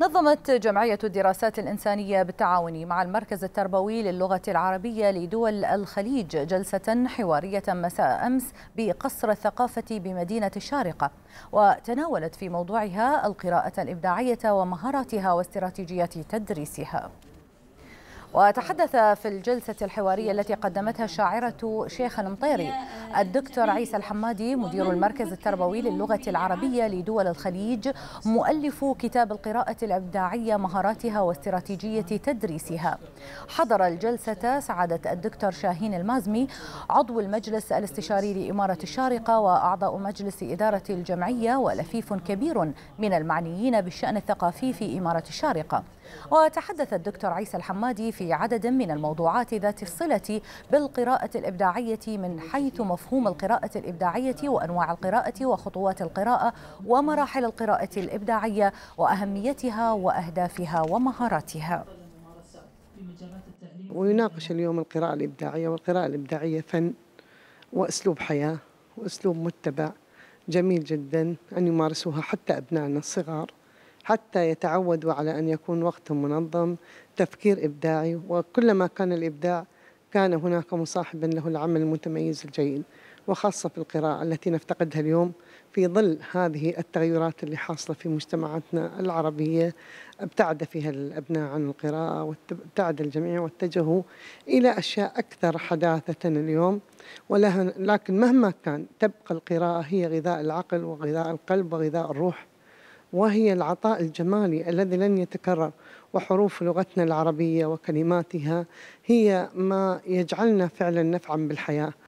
نظمت جمعية الدراسات الإنسانية بالتعاون مع المركز التربوي للغة العربية لدول الخليج جلسة حوارية مساء أمس بقصر الثقافة بمدينة الشارقة وتناولت في موضوعها القراءة الإبداعية ومهاراتها واستراتيجيات تدريسها وتحدث في الجلسة الحوارية التي قدمتها الشاعرة شيخ المطيري الدكتور عيسى الحمادي مدير المركز التربوي للغة العربية لدول الخليج مؤلف كتاب القراءة الإبداعية مهاراتها واستراتيجية تدريسها حضر الجلسة سعادة الدكتور شاهين المازمي عضو المجلس الاستشاري لإمارة الشارقة وأعضاء مجلس إدارة الجمعية ولفيف كبير من المعنيين بالشأن الثقافي في إمارة الشارقة وتحدث الدكتور عيسى الحمادي في عدد من الموضوعات ذات الصلة بالقراءة الإبداعية من حيث مفهوم مفهوم القراءة الإبداعية وأنواع القراءة وخطوات القراءة ومراحل القراءة الإبداعية وأهميتها وأهدافها ومهاراتها ويناقش اليوم القراءة الإبداعية والقراءة الإبداعية فن وأسلوب حياة وأسلوب متبع جميل جدا أن يمارسوها حتى أبنائنا الصغار حتى يتعودوا على أن يكون وقتهم منظم تفكير إبداعي وكلما كان الإبداع كان هناك مصاحبا له العمل المتميز الجيد وخاصة في القراءة التي نفتقدها اليوم في ظل هذه التغيرات اللي حاصلة في مجتمعاتنا العربية ابتعد فيها الأبناء عن القراءة وابتعد الجميع واتجهوا إلى أشياء أكثر حداثة اليوم ولكن مهما كان تبقى القراءة هي غذاء العقل وغذاء القلب وغذاء الروح وهي العطاء الجمالي الذي لن يتكرر وحروف لغتنا العربية وكلماتها هي ما يجعلنا فعلا نفعا بالحياة